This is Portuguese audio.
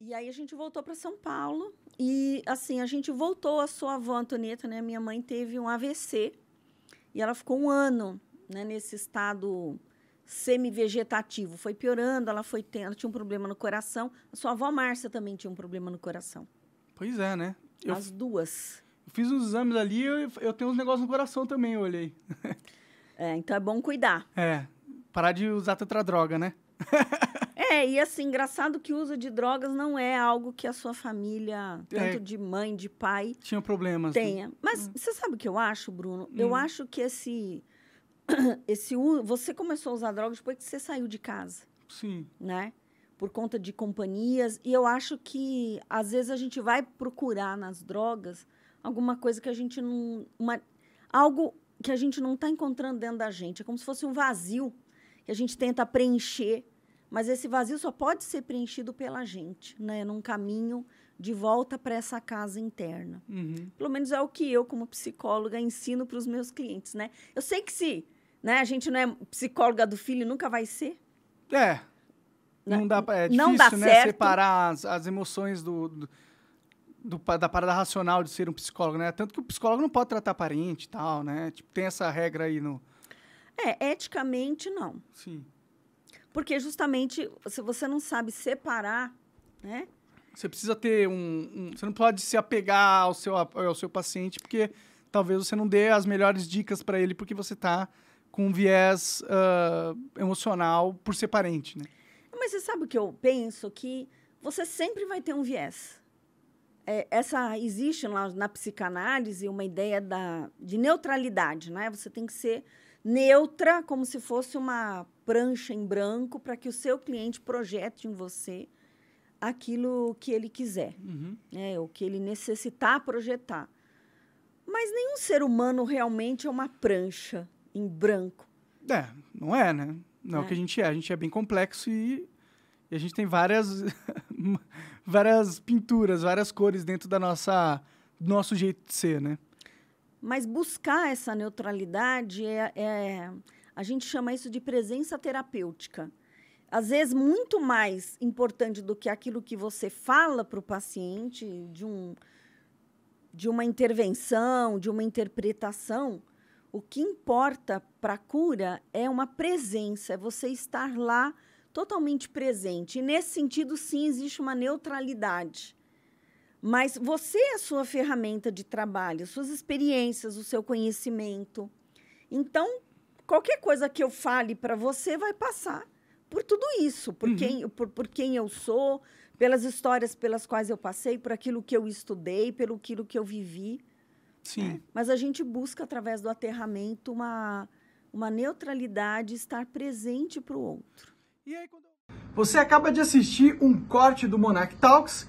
E aí a gente voltou para São Paulo e assim a gente voltou a sua avó Antonieta, né? Minha mãe teve um AVC e ela ficou um ano né, nesse estado semi-vegetativo. Foi piorando, ela foi tendo, ela tinha um problema no coração. A sua avó Márcia também tinha um problema no coração. Pois é, né? Eu, As duas. Eu fiz uns exames ali, eu, eu tenho uns negócios no coração também, eu olhei. é, então é bom cuidar. É, parar de usar tanta droga, né? É, e assim, engraçado que o uso de drogas não é algo que a sua família, é. tanto de mãe, de pai. Tinha problemas. Né? Tenha. Né? Mas hum. você sabe o que eu acho, Bruno? Hum. Eu acho que esse. esse Você começou a usar drogas depois que você saiu de casa. Sim. Né? Por conta de companhias. E eu acho que, às vezes, a gente vai procurar nas drogas alguma coisa que a gente não. Uma, algo que a gente não está encontrando dentro da gente. É como se fosse um vazio que a gente tenta preencher mas esse vazio só pode ser preenchido pela gente, né? Num caminho de volta para essa casa interna. Uhum. Pelo menos é o que eu, como psicóloga, ensino para os meus clientes, né? Eu sei que se né, a gente não é psicóloga do filho, nunca vai ser. É. Né? Não, dá dá, é difícil, não dá né? Separar as, as emoções do, do... Do, da parada racional de ser um psicólogo, né? Tanto que o psicólogo não pode tratar parente e tal, né? Tipo, tem essa regra aí no. É, eticamente não. Sim. Porque justamente se você não sabe separar, né? Você precisa ter um, um, Você não pode se apegar ao seu, ao seu paciente, porque talvez você não dê as melhores dicas para ele, porque você está com um viés uh, emocional por ser parente, né? Mas você sabe o que eu penso? Que você sempre vai ter um viés. É, essa existe na, na psicanálise uma ideia da, de neutralidade, né? Você tem que ser neutra, como se fosse uma prancha em branco, para que o seu cliente projete em você aquilo que ele quiser, uhum. né, o que ele necessitar projetar. Mas nenhum ser humano realmente é uma prancha em branco. É, não é, né? Não é o é. que a gente é. A gente é bem complexo e, e a gente tem várias, várias pinturas, várias cores dentro da nossa, do nosso jeito de ser, né? Mas buscar essa neutralidade é, é a gente chama isso de presença terapêutica às vezes muito mais importante do que aquilo que você fala para o paciente de um de uma intervenção, de uma interpretação, o que importa para a cura é uma presença, é você estar lá totalmente presente. E nesse sentido, sim, existe uma neutralidade. Mas você é a sua ferramenta de trabalho, suas experiências, o seu conhecimento. Então, qualquer coisa que eu fale para você vai passar por tudo isso, por, uhum. quem, por, por quem eu sou, pelas histórias pelas quais eu passei, por aquilo que eu estudei, pelo aquilo que eu vivi. Né? Sim. Né? Mas a gente busca, através do aterramento, uma, uma neutralidade, estar presente para o outro. E aí, quando... Você acaba de assistir um corte do Monarch Talks